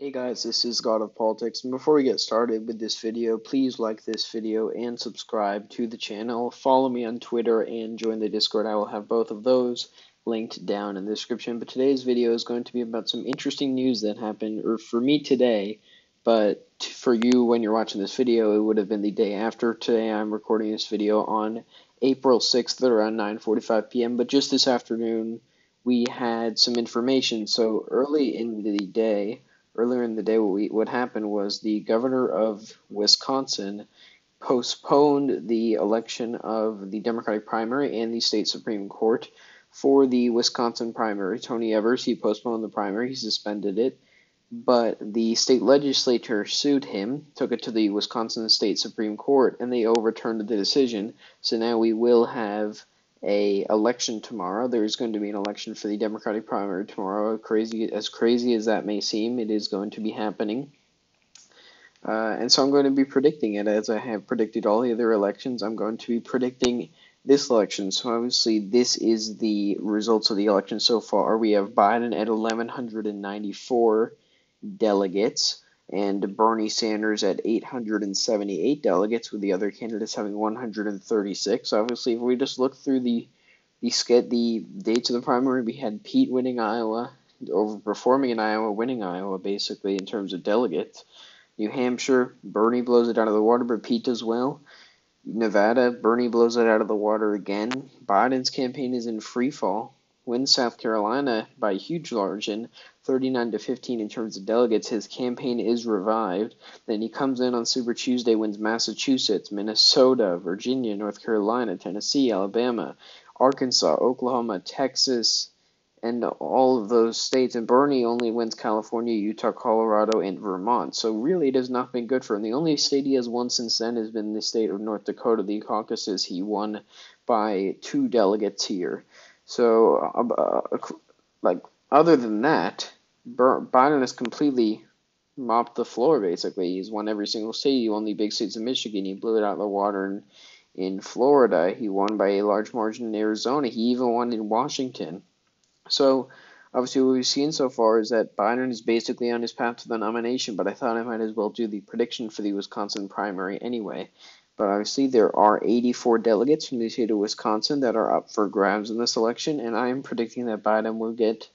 Hey guys, this is God of Politics, and before we get started with this video, please like this video and subscribe to the channel. Follow me on Twitter and join the Discord. I will have both of those linked down in the description. But today's video is going to be about some interesting news that happened, or for me today, but for you when you're watching this video, it would have been the day after. Today I'm recording this video on April 6th at around 9.45 p.m., but just this afternoon we had some information. So early in the day earlier in the day, what, we, what happened was the governor of Wisconsin postponed the election of the Democratic primary and the state Supreme Court for the Wisconsin primary. Tony Evers, he postponed the primary, he suspended it, but the state legislature sued him, took it to the Wisconsin State Supreme Court, and they overturned the decision. So now we will have a election tomorrow. There is going to be an election for the Democratic primary tomorrow. Crazy as crazy as that may seem, it is going to be happening. Uh, and so I'm going to be predicting it as I have predicted all the other elections. I'm going to be predicting this election. So obviously, this is the results of the election so far. We have Biden at 1,194 delegates and Bernie Sanders at 878 delegates, with the other candidates having 136. Obviously, if we just look through the the the dates of the primary, we had Pete winning Iowa, overperforming in Iowa, winning Iowa basically in terms of delegates. New Hampshire, Bernie blows it out of the water, but Pete does well. Nevada, Bernie blows it out of the water again. Biden's campaign is in free fall. Wins South Carolina by a huge margin. 39 to 15 in terms of delegates. His campaign is revived. Then he comes in on Super Tuesday, wins Massachusetts, Minnesota, Virginia, North Carolina, Tennessee, Alabama, Arkansas, Oklahoma, Texas, and all of those states. And Bernie only wins California, Utah, Colorado, and Vermont. So really, it has not been good for him. The only state he has won since then has been the state of North Dakota. The caucuses he won by two delegates here. So, uh, uh like, other than that, Biden has completely mopped the floor. Basically, he's won every single state. He won the big states in Michigan. He blew it out of the water in, in Florida. He won by a large margin in Arizona. He even won in Washington. So, obviously, what we've seen so far is that Biden is basically on his path to the nomination. But I thought I might as well do the prediction for the Wisconsin primary anyway. But obviously, there are 84 delegates from the state of Wisconsin that are up for grabs in this election, and I am predicting that Biden will get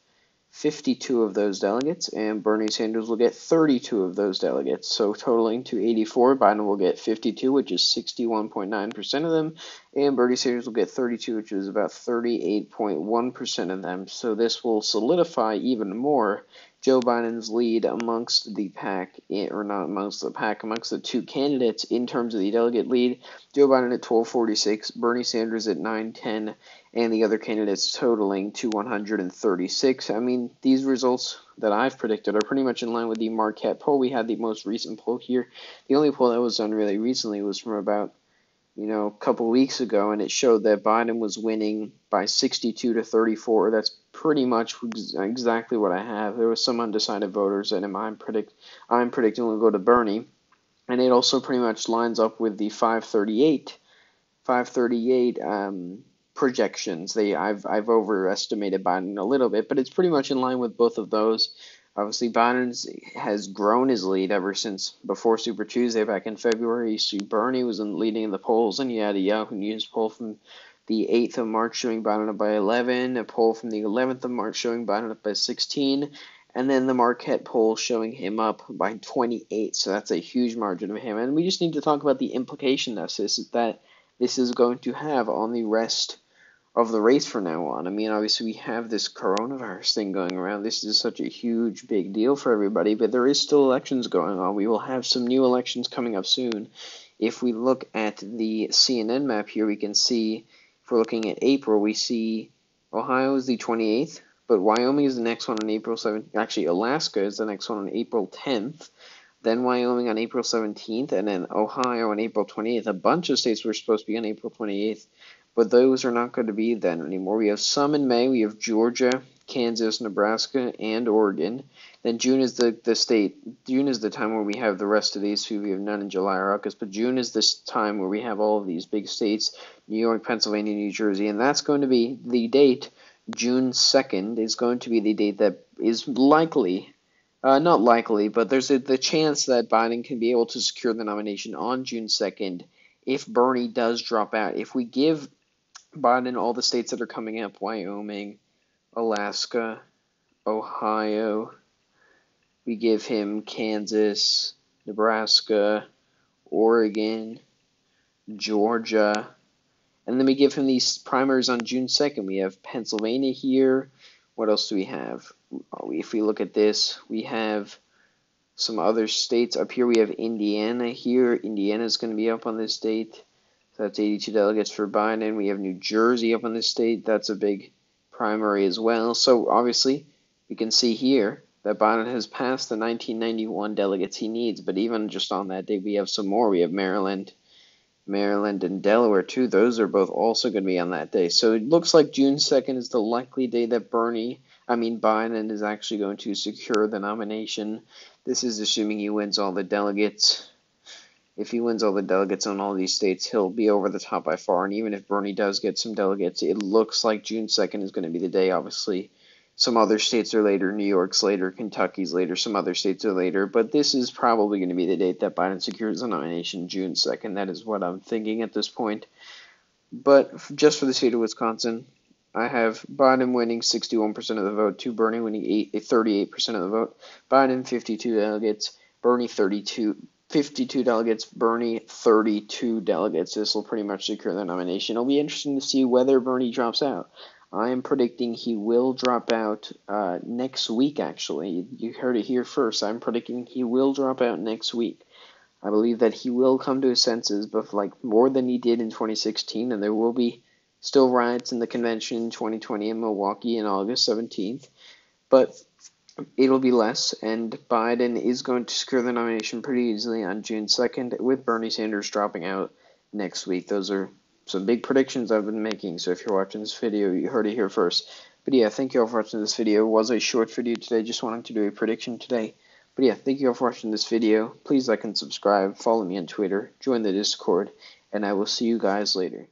52 of those delegates, and Bernie Sanders will get 32 of those delegates. So, totaling to 84, Biden will get 52, which is 61.9% of them, and Bernie Sanders will get 32, which is about 38.1% of them. So, this will solidify even more Joe Biden's lead amongst the pack, eh, or not amongst the pack, amongst the two candidates in terms of the delegate lead. Joe Biden at 1246, Bernie Sanders at 910, and the other candidates totaling to 136. I mean, these results that I've predicted are pretty much in line with the Marquette poll. We had the most recent poll here. The only poll that was done really recently was from about you know, a couple weeks ago, and it showed that Biden was winning by 62 to 34. That's pretty much exactly what I have. There was some undecided voters, and I'm predict I'm predicting will go to Bernie, and it also pretty much lines up with the 538, 538 um, projections. They I've I've overestimated Biden a little bit, but it's pretty much in line with both of those. Obviously, Biden has grown his lead ever since before Super Tuesday back in February. So Bernie was in leading in the polls, and you had a Yahoo News poll from the 8th of March showing Biden up by 11, a poll from the 11th of March showing Biden up by 16, and then the Marquette poll showing him up by 28. So that's a huge margin of him. And we just need to talk about the implication of this that this is going to have on the rest of the race from now on. I mean, obviously, we have this coronavirus thing going around. This is such a huge, big deal for everybody, but there is still elections going on. We will have some new elections coming up soon. If we look at the CNN map here, we can see we're looking at April, we see Ohio is the 28th, but Wyoming is the next one on April 7th. Actually, Alaska is the next one on April 10th, then Wyoming on April 17th, and then Ohio on April 28th. A bunch of states were supposed to be on April 28th but those are not going to be then anymore. We have some in May. We have Georgia, Kansas, Nebraska, and Oregon. Then June is the, the state. June is the time where we have the rest of these who we have none in July or August. But June is this time where we have all of these big states: New York, Pennsylvania, New Jersey, and that's going to be the date. June second is going to be the date that is likely, uh, not likely, but there's a, the chance that Biden can be able to secure the nomination on June second if Bernie does drop out. If we give Biden, in all the states that are coming up Wyoming, Alaska, Ohio, we give him Kansas, Nebraska, Oregon, Georgia. And then we give him these primaries on June 2nd. We have Pennsylvania here. What else do we have? Oh, if we look at this, we have some other states. Up here we have Indiana here. Indiana is going to be up on this date. So that's 82 delegates for Biden. We have New Jersey up in this state. That's a big primary as well. So obviously, we can see here that Biden has passed the 1991 delegates he needs. But even just on that day, we have some more. We have Maryland, Maryland, and Delaware too. Those are both also going to be on that day. So it looks like June 2nd is the likely day that Bernie, I mean Biden, is actually going to secure the nomination. This is assuming he wins all the delegates if he wins all the delegates on all these states, he'll be over the top by far. And even if Bernie does get some delegates, it looks like June 2nd is going to be the day, obviously. Some other states are later, New York's later, Kentucky's later, some other states are later, but this is probably going to be the date that Biden secures the nomination, June 2nd. That is what I'm thinking at this point. But just for the state of Wisconsin, I have Biden winning 61% of the vote, to Bernie winning 38% of the vote, Biden 52 delegates, Bernie 32, 52 delegates, Bernie 32 delegates. This will pretty much secure the nomination. It'll be interesting to see whether Bernie drops out. I am predicting he will drop out uh, next week, actually. You heard it here first. I'm predicting he will drop out next week. I believe that he will come to his senses, but like more than he did in 2016, and there will be still riots in the convention in 2020 in Milwaukee in August 17th. But it'll be less, and Biden is going to secure the nomination pretty easily on June 2nd, with Bernie Sanders dropping out next week. Those are some big predictions I've been making, so if you're watching this video, you heard it here first. But yeah, thank you all for watching this video. It was a short video today, just wanted to do a prediction today. But yeah, thank you all for watching this video. Please like and subscribe, follow me on Twitter, join the Discord, and I will see you guys later.